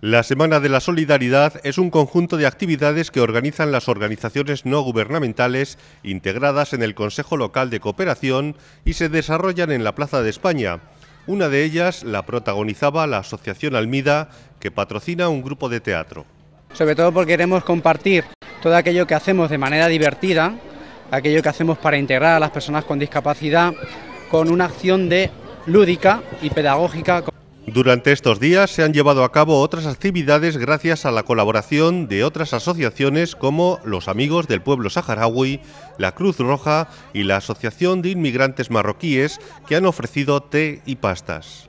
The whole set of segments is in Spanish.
La Semana de la Solidaridad es un conjunto de actividades que organizan las organizaciones no gubernamentales integradas en el Consejo Local de Cooperación y se desarrollan en la Plaza de España. Una de ellas la protagonizaba la Asociación Almida, que patrocina un grupo de teatro. Sobre todo porque queremos compartir todo aquello que hacemos de manera divertida, aquello que hacemos para integrar a las personas con discapacidad, con una acción de lúdica y pedagógica. Durante estos días se han llevado a cabo otras actividades gracias a la colaboración de otras asociaciones como los Amigos del Pueblo Saharaui, la Cruz Roja y la Asociación de Inmigrantes Marroquíes que han ofrecido té y pastas.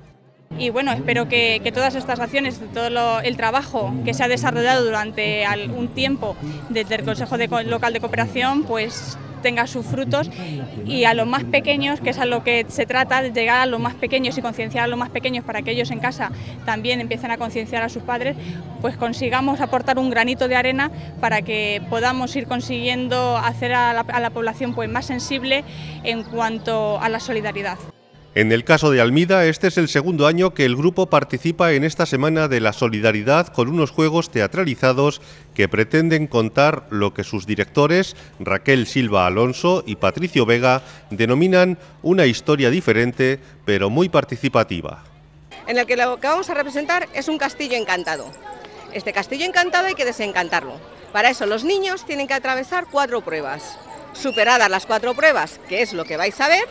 Y bueno, espero que, todas estas acciones, todo el trabajo que se ha desarrollado durante algún tiempo desde el Consejo Local de Cooperación, pues tenga sus frutos y a los más pequeños, que es a lo que se trata, de llegar a los más pequeños y concienciar a los más pequeños para que ellos en casa también empiecen a concienciar a sus padres, pues consigamos aportar un granito de arena para que podamos ir consiguiendo hacer a la, a la población pues, más sensible en cuanto a la solidaridad. En el caso de Almida, este es el segundo año que el grupo participa en esta semana de la solidaridad con unos juegos teatralizados que pretenden contar lo que sus directores, Raquel Silva Alonso y Patricio Vega, denominan una historia diferente pero muy participativa. En el que lo que vamos a representar es un castillo encantado. Este castillo encantado hay que desencantarlo. Para eso los niños tienen que atravesar cuatro pruebas. Superadas las cuatro pruebas, que es lo que vais a ver,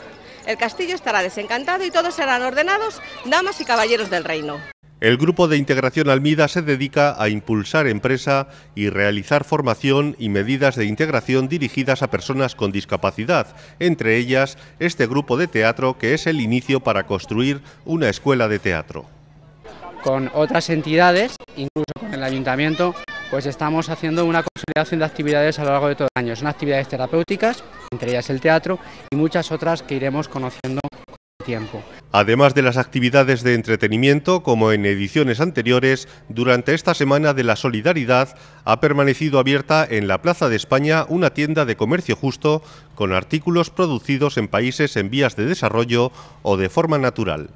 el castillo estará desencantado y todos serán ordenados damas y caballeros del reino. El Grupo de Integración Almida se dedica a impulsar empresa y realizar formación y medidas de integración dirigidas a personas con discapacidad, entre ellas este grupo de teatro que es el inicio para construir una escuela de teatro. Con otras entidades, incluso con el ayuntamiento, pues estamos haciendo una consolidación de actividades a lo largo de todo el año. Son actividades terapéuticas, entre ellas el teatro y muchas otras que iremos conociendo con el tiempo. Además de las actividades de entretenimiento, como en ediciones anteriores, durante esta Semana de la Solidaridad ha permanecido abierta en la Plaza de España una tienda de comercio justo con artículos producidos en países en vías de desarrollo o de forma natural.